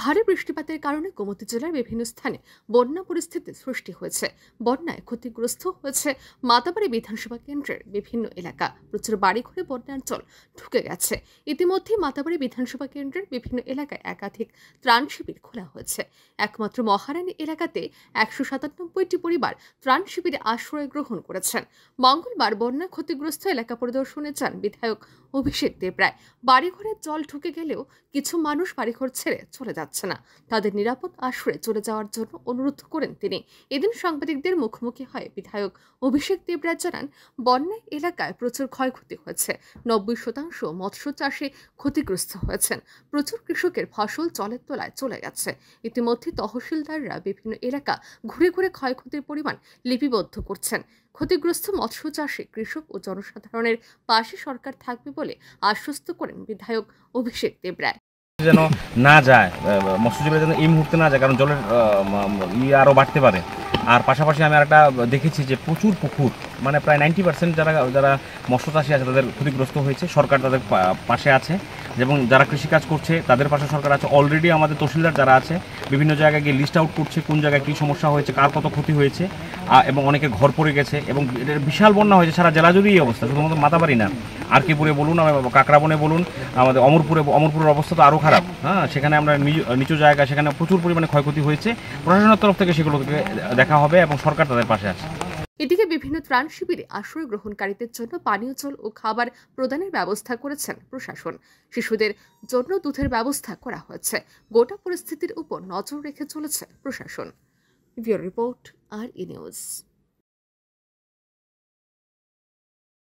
ভারী বৃষ্টিপাতের কারণে গোমতী জেলার বিভিন্ন স্থানে বন্যা পরিস্থিতি সৃষ্টি হয়েছে বন্যায় ক্ষতিগ্রস্ত হয়েছে মাতাবাড়ি বিধানসভা কেন্দ্রের বিভিন্ন এলাকা প্রচুর বাড়িঘরে বন্যার জল ঢুকে গেছে ইতিমধ্যে মাতাবাড়ি বিধানসভা কেন্দ্রের বিভিন্ন এলাকায় একাধিক ত্রাণ শিবির খোলা হয়েছে একমাত্র মহারানী এলাকাতে একশো সাতানব্বইটি পরিবার ত্রাণ শিবিরে আশ্রয় গ্রহণ করেছেন মঙ্গলবার বন্যা ক্ষতিগ্রস্ত এলাকা পরিদর্শনে চান বিধায়ক অভিষেক দেবরায় বাড়িঘরে জল ঢুকে গেলেও কিছু মানুষ বাড়িঘর ছেড়ে চলে যাচ্ছে যাচ্ছে না তাদের নিরাপদ আশ্রয়ে চলে যাওয়ার জন্য অনুরোধ করেন তিনি এদিন সাংবাদিকদের মুখোমুখি হয় বিধায়ক অভিষেক দেবরাজ জানান বন্যায় এলাকায় প্রচুর ক্ষয়ক্ষতি হয়েছে নব্বই শতাংশ মৎস্য চাষে ক্ষতিগ্রস্ত হয়েছেন প্রচুর কৃষকের ফসল জলের তলায় চলে গেছে ইতিমধ্যে তহসিলদাররা বিভিন্ন এলাকা ঘুরে ঘুরে ক্ষয়ক্ষতির পরিমাণ লিপিবদ্ধ করছেন ক্ষতিগ্রস্ত মৎস্য চাষে কৃষক ও জনসাধারণের পাশে সরকার থাকবে বলে আশ্বস্ত করেন বিধায়ক অভিষেক দেবরায় যেন না যায় মৎস্যজীবী যেন এই মুহূর্তে না যায় কারণ জলের ই ইয়ে আরও বাড়তে পারে আর পাশাপাশি আমি একটা দেখেছি যে প্রচুর পুকুর মানে প্রায় নাইনটি পার্সেন্ট যারা যারা মৎস্য চাষি আছে তাদের ক্ষতিগ্রস্ত হয়েছে সরকার তাদের পাশে আছে এবং যারা কৃষিকাজ করছে তাদের পাশে সরকার আছে অলরেডি আমাদের তহসিলদার যারা আছে বিভিন্ন জায়গায় গিয়ে লিস্ট আউট করছে কোন জায়গায় কী সমস্যা হয়েছে কার কত ক্ষতি হয়েছে এবং অনেকে ঘর পড়ে গেছে এবং বিশাল বন্যা হয়েছে সারা জেলা জুড়েই অবস্থা শুধুমাত্র মাতাবাড়ি না আরকিপুরে বলুন কাঁকড়াবনে বলুন আমাদের অমরপুরে অমরপুরের অবস্থা তো আরও খারাপ হ্যাঁ সেখানে আমরা নিচু জায়গা সেখানে প্রচুর পরিমাণে ক্ষয়ক্ষতি হয়েছে প্রশাসনের তরফ থেকে সেগুলোকে দেখা হবে এবং সরকার তাদের পাশে আছে এদিকে বিভিন্ন ত্রাণ শিবিরে আশ্রয় গ্রহণকারীদের জন্য পানীয় জল ও খাবার প্রদানের ব্যবস্থা করেছেন প্রশাসন শিশুদের জন্য দুধের ব্যবস্থা করা হয়েছে গোটা পরিস্থিতির উপর নজর রেখে চলেছে প্রশাসন রিপোর্ট আর ই নিউজ